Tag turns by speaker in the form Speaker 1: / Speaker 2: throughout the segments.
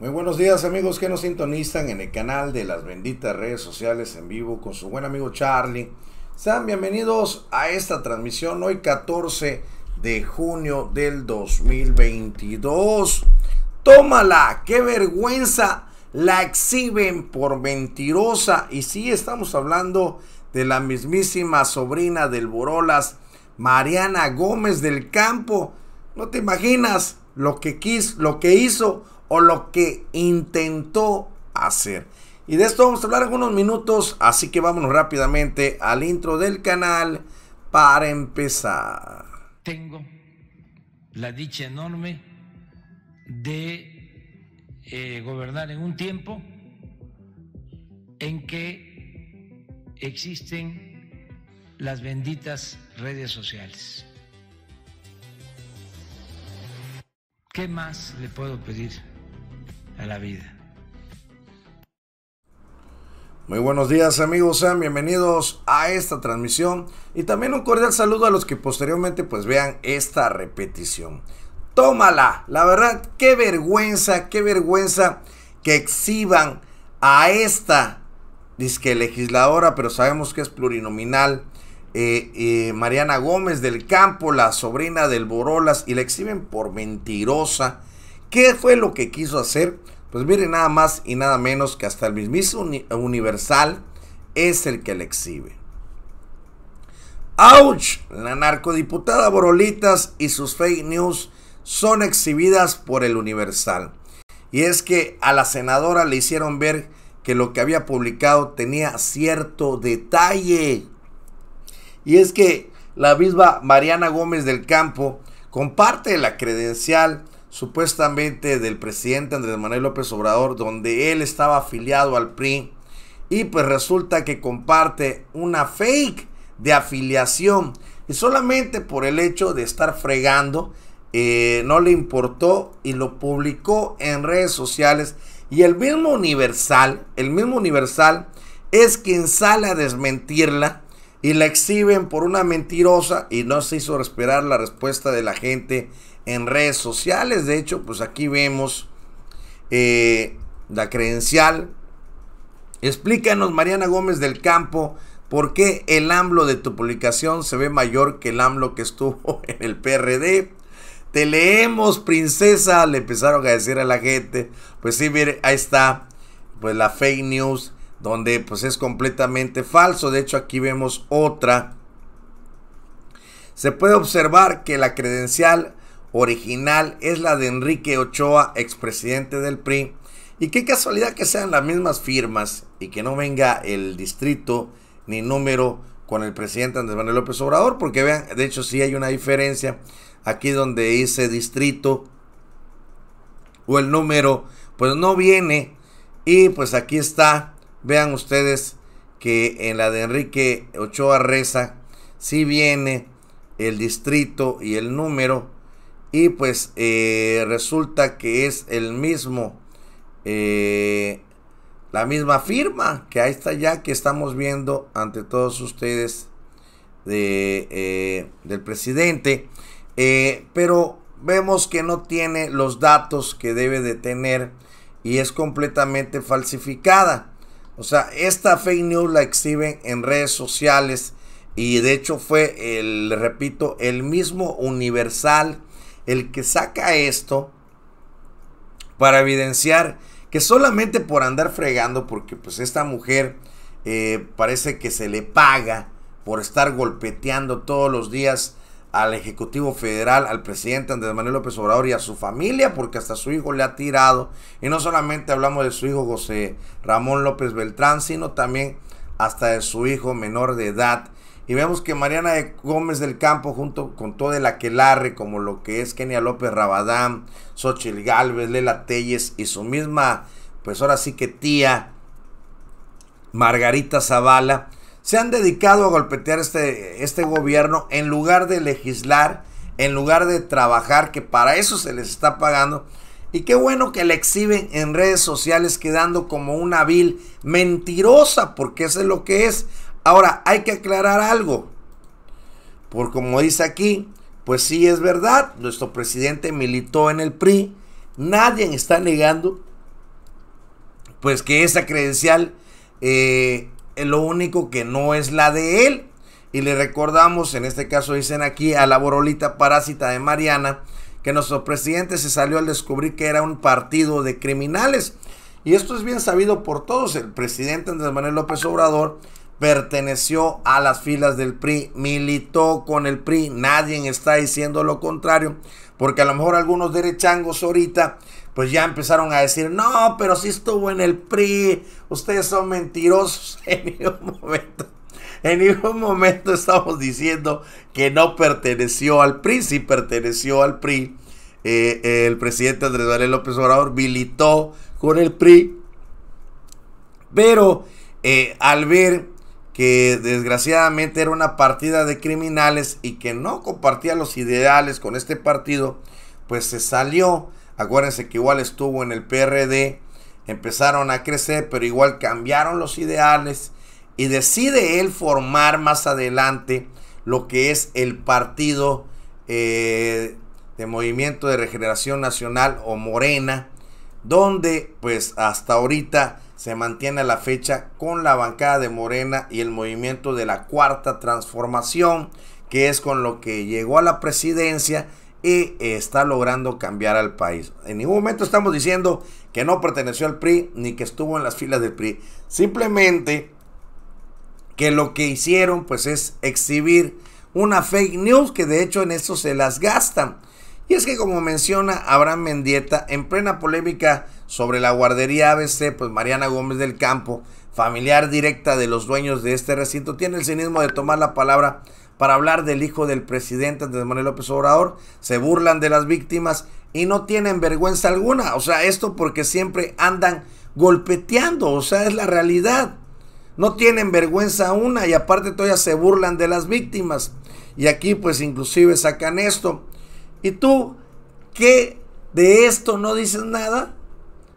Speaker 1: Muy buenos días amigos que nos sintonizan en el canal de las benditas redes sociales en vivo con su buen amigo Charlie. Sean bienvenidos a esta transmisión hoy 14 de junio del 2022. Tómala, qué vergüenza la exhiben por mentirosa y sí estamos hablando de la mismísima sobrina del Borolas, Mariana Gómez del Campo. No te imaginas lo que, quis, lo que hizo o lo que intentó hacer. Y de esto vamos a hablar en unos minutos, así que vámonos rápidamente al intro del canal para empezar. Tengo la dicha enorme de eh, gobernar en un tiempo en que existen las benditas redes sociales. ¿Qué más le puedo pedir? la vida. Muy buenos días amigos, sean bienvenidos a esta transmisión y también un cordial saludo a los que posteriormente pues vean esta repetición. Tómala, la verdad, qué vergüenza, qué vergüenza que exhiban a esta disque legisladora, pero sabemos que es plurinominal, eh, eh, Mariana Gómez del Campo, la sobrina del Borolas, y la exhiben por mentirosa. ¿Qué fue lo que quiso hacer? Pues mire, nada más y nada menos que hasta el mismísimo Universal es el que le exhibe. ¡Auch! La narcodiputada Borolitas y sus fake news son exhibidas por el Universal. Y es que a la senadora le hicieron ver que lo que había publicado tenía cierto detalle. Y es que la misma Mariana Gómez del Campo comparte la credencial supuestamente del presidente Andrés Manuel López Obrador, donde él estaba afiliado al PRI y pues resulta que comparte una fake de afiliación y solamente por el hecho de estar fregando eh, no le importó y lo publicó en redes sociales y el mismo Universal, el mismo Universal es quien sale a desmentirla y la exhiben por una mentirosa y no se hizo esperar la respuesta de la gente en redes sociales. De hecho, pues aquí vemos eh, la credencial. Explícanos, Mariana Gómez del Campo, por qué el AMLO de tu publicación se ve mayor que el AMLO que estuvo en el PRD. Te leemos, princesa, le empezaron a decir a la gente. Pues sí, mire, ahí está, pues la fake news donde pues es completamente falso. De hecho, aquí vemos otra. Se puede observar que la credencial original es la de Enrique Ochoa, expresidente del PRI. Y qué casualidad que sean las mismas firmas y que no venga el distrito ni número con el presidente Andrés Manuel López Obrador, porque vean, de hecho sí hay una diferencia aquí donde dice distrito o el número, pues no viene y pues aquí está Vean ustedes que en la de Enrique Ochoa Reza sí viene el distrito y el número y pues eh, resulta que es el mismo eh, la misma firma que ahí está ya que estamos viendo ante todos ustedes eh, del presidente pero vemos que no tiene los datos que debe de tener y es completamente falsificada o sea, esta fake news la exhiben en redes sociales y de hecho fue, el, repito, el mismo Universal el que saca esto para evidenciar que solamente por andar fregando, porque pues esta mujer eh, parece que se le paga por estar golpeteando todos los días al Ejecutivo Federal, al presidente Andrés Manuel López Obrador y a su familia, porque hasta su hijo le ha tirado. Y no solamente hablamos de su hijo José Ramón López Beltrán, sino también hasta de su hijo menor de edad. Y vemos que Mariana Gómez del Campo, junto con todo el aquelarre, como lo que es Kenia López Rabadán, Xochil Gálvez, Lela Telles y su misma, pues ahora sí que tía, Margarita Zavala, se han dedicado a golpetear este, este gobierno en lugar de legislar, en lugar de trabajar, que para eso se les está pagando. Y qué bueno que le exhiben en redes sociales quedando como una vil mentirosa, porque eso es lo que es. Ahora, hay que aclarar algo. Por como dice aquí, pues sí es verdad, nuestro presidente militó en el PRI. Nadie está negando pues que esa credencial eh, lo único que no es la de él. Y le recordamos, en este caso dicen aquí, a la borolita parásita de Mariana, que nuestro presidente se salió al descubrir que era un partido de criminales. Y esto es bien sabido por todos. El presidente Andrés Manuel López Obrador perteneció a las filas del PRI, militó con el PRI, nadie está diciendo lo contrario, porque a lo mejor algunos derechangos ahorita pues ya empezaron a decir, no, pero sí estuvo en el PRI, ustedes son mentirosos en ningún momento. En momento estamos diciendo que no perteneció al PRI, si perteneció al PRI. Eh, el presidente Andrés Manuel López Obrador militó con el PRI, pero eh, al ver que desgraciadamente era una partida de criminales y que no compartía los ideales con este partido, pues se salió. Acuérdense que igual estuvo en el PRD, empezaron a crecer, pero igual cambiaron los ideales y decide él formar más adelante lo que es el partido eh, de Movimiento de Regeneración Nacional o Morena, donde pues hasta ahorita se mantiene a la fecha con la bancada de Morena y el movimiento de la cuarta transformación, que es con lo que llegó a la presidencia y está logrando cambiar al país. En ningún momento estamos diciendo que no perteneció al PRI ni que estuvo en las filas del PRI. Simplemente que lo que hicieron pues es exhibir una fake news que de hecho en eso se las gastan. Y es que como menciona Abraham Mendieta, en plena polémica sobre la guardería ABC, pues Mariana Gómez del Campo, familiar directa de los dueños de este recinto, tiene el cinismo de tomar la palabra para hablar del hijo del presidente Andrés Manuel López Obrador, se burlan de las víctimas y no tienen vergüenza alguna. O sea, esto porque siempre andan golpeteando, o sea, es la realidad. No tienen vergüenza una y aparte todavía se burlan de las víctimas. Y aquí pues inclusive sacan esto. ¿Y tú qué de esto no dices nada?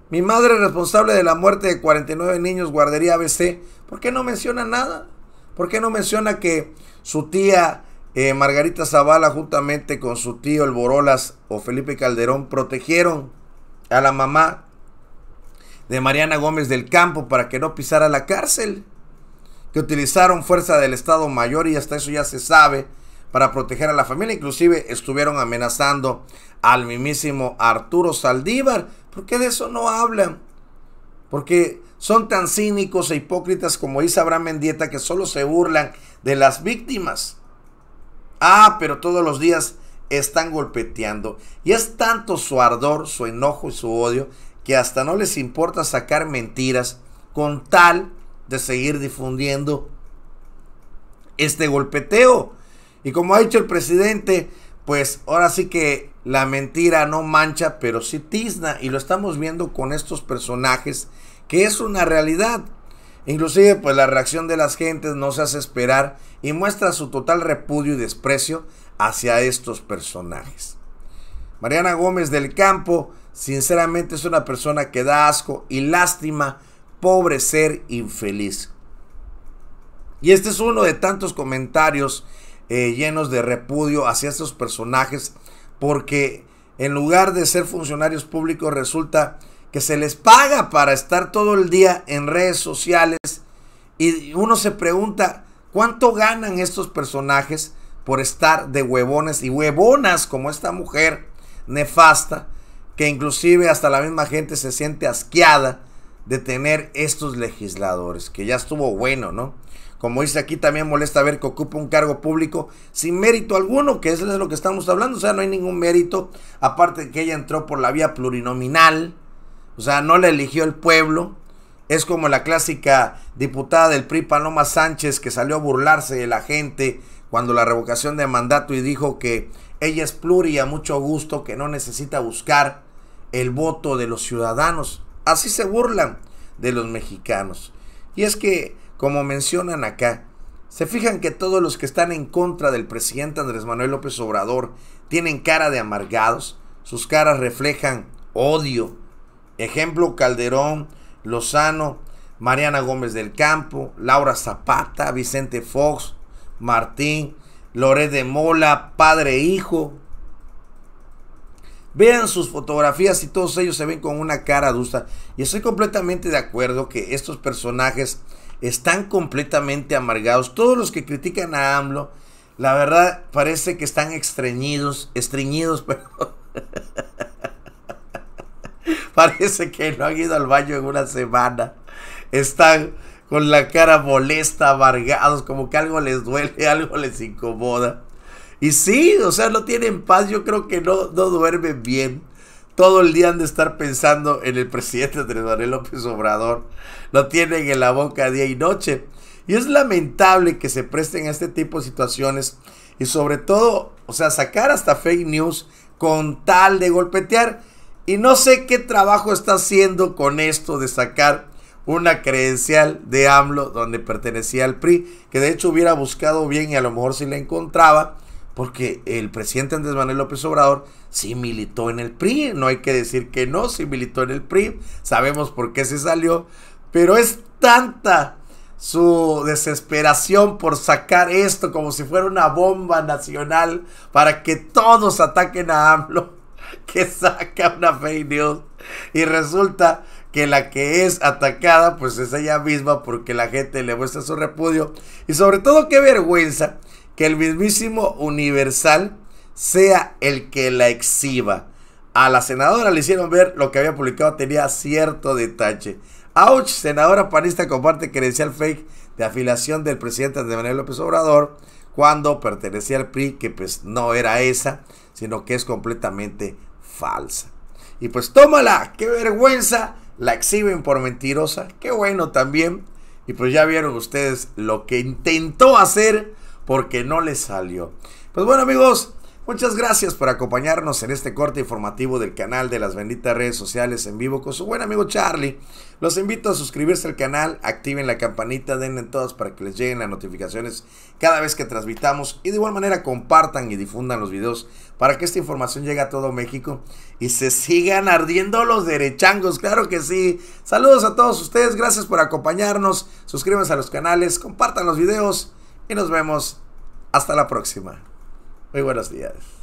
Speaker 1: Mi madre responsable de la muerte de 49 niños, guardería ABC, ¿por qué no menciona nada? ¿Por qué no menciona que su tía eh, Margarita Zavala, juntamente con su tío El Borolas o Felipe Calderón, protegieron a la mamá de Mariana Gómez del Campo para que no pisara la cárcel? Que utilizaron fuerza del Estado Mayor y hasta eso ya se sabe para proteger a la familia. Inclusive estuvieron amenazando al mismísimo Arturo Saldívar. ¿Por qué de eso no hablan? Porque son tan cínicos e hipócritas como dice Abraham Mendieta que solo se burlan de las víctimas. Ah, pero todos los días están golpeteando. Y es tanto su ardor, su enojo y su odio que hasta no les importa sacar mentiras con tal de seguir difundiendo este golpeteo. Y como ha dicho el presidente, pues ahora sí que la mentira no mancha, pero sí tizna. Y lo estamos viendo con estos personajes, que es una realidad. Inclusive, pues la reacción de las gentes no se hace esperar y muestra su total repudio y desprecio hacia estos personajes. Mariana Gómez del Campo, sinceramente es una persona que da asco y lástima, pobre ser infeliz. Y este es uno de tantos comentarios eh, llenos de repudio hacia estos personajes porque en lugar de ser funcionarios públicos resulta que se les paga para estar todo el día en redes sociales y uno se pregunta cuánto ganan estos personajes por estar de huevones y huevonas como esta mujer nefasta que inclusive hasta la misma gente se siente asqueada de tener estos legisladores, que ya estuvo bueno, ¿no? Como dice aquí, también molesta ver que ocupa un cargo público sin mérito alguno, que es es lo que estamos hablando. O sea, no hay ningún mérito, aparte de que ella entró por la vía plurinominal. O sea, no la eligió el pueblo. Es como la clásica diputada del PRI, Paloma Sánchez, que salió a burlarse de la gente cuando la revocación de mandato y dijo que ella es pluria, mucho gusto, que no necesita buscar el voto de los ciudadanos. Así se burlan de los mexicanos. Y es que como mencionan acá, se fijan que todos los que están en contra del presidente Andrés Manuel López Obrador tienen cara de amargados, sus caras reflejan odio. Ejemplo, Calderón, Lozano, Mariana Gómez del Campo, Laura Zapata, Vicente Fox, Martín, Loret de Mola, padre e hijo. Vean sus fotografías y todos ellos se ven con una cara adusta. Y estoy completamente de acuerdo que estos personajes están completamente amargados. Todos los que critican a AMLO, la verdad parece que están estreñidos, estreñidos, pero parece que no han ido al baño en una semana. Están con la cara molesta, amargados, como que algo les duele, algo les incomoda. Y sí, o sea, no tienen paz, yo creo que no, no duermen bien todo el día han de estar pensando en el presidente Andrés López Obrador. Lo tienen en la boca día y noche. Y es lamentable que se presten a este tipo de situaciones y sobre todo, o sea, sacar hasta fake news con tal de golpetear. Y no sé qué trabajo está haciendo con esto de sacar una credencial de AMLO donde pertenecía al PRI, que de hecho hubiera buscado bien y a lo mejor si la encontraba porque el presidente Andrés Manuel López Obrador sí militó en el PRI, no hay que decir que no, sí militó en el PRI, sabemos por qué se salió, pero es tanta su desesperación por sacar esto como si fuera una bomba nacional para que todos ataquen a AMLO, que saca una fake news y resulta que la que es atacada pues es ella misma porque la gente le muestra su repudio y sobre todo qué vergüenza que el mismísimo Universal sea el que la exhiba. A la senadora le hicieron ver lo que había publicado tenía cierto detalle. Auch, senadora panista, comparte credencial fake de afiliación del presidente de Manuel López Obrador cuando pertenecía al PRI, que pues no era esa, sino que es completamente falsa. Y pues tómala, qué vergüenza, la exhiben por mentirosa, qué bueno también. Y pues ya vieron ustedes lo que intentó hacer porque no les salió. Pues bueno amigos, muchas gracias por acompañarnos en este corte informativo del canal de las benditas redes sociales en vivo con su buen amigo Charlie. Los invito a suscribirse al canal, activen la campanita, denle a todas para que les lleguen las notificaciones cada vez que transmitamos y de igual manera compartan y difundan los videos para que esta información llegue a todo México y se sigan ardiendo los derechangos, claro que sí. Saludos a todos ustedes, gracias por acompañarnos, suscríbanse a los canales, compartan los videos y nos vemos hasta la próxima. Muy buenos días.